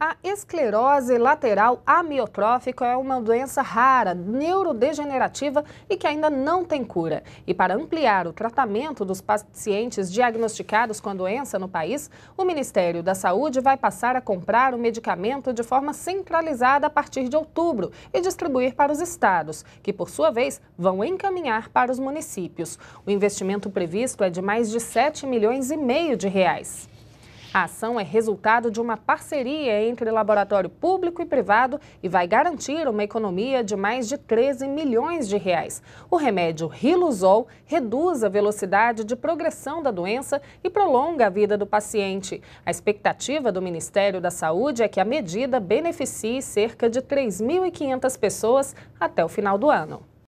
A esclerose lateral amiotrófica é uma doença rara, neurodegenerativa e que ainda não tem cura. E para ampliar o tratamento dos pacientes diagnosticados com a doença no país, o Ministério da Saúde vai passar a comprar o medicamento de forma centralizada a partir de outubro e distribuir para os estados, que por sua vez vão encaminhar para os municípios. O investimento previsto é de mais de 7 milhões e meio de reais. A ação é resultado de uma parceria entre laboratório público e privado e vai garantir uma economia de mais de 13 milhões de reais. O remédio Riluzol reduz a velocidade de progressão da doença e prolonga a vida do paciente. A expectativa do Ministério da Saúde é que a medida beneficie cerca de 3.500 pessoas até o final do ano.